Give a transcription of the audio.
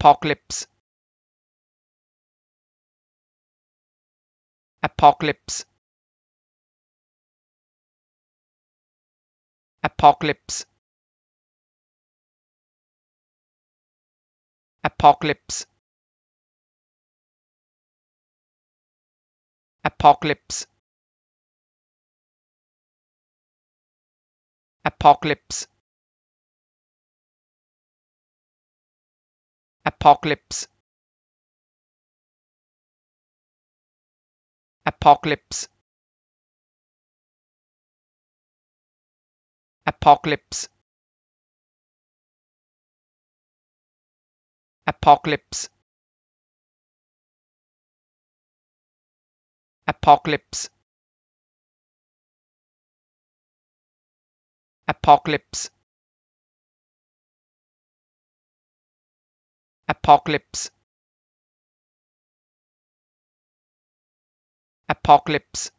apocalypse apocalypse apocalypse apocalypse apocalypse apocalypse apocalypse apocalypse apocalypse apocalypse apocalypse apocalypse apocalypse apocalypse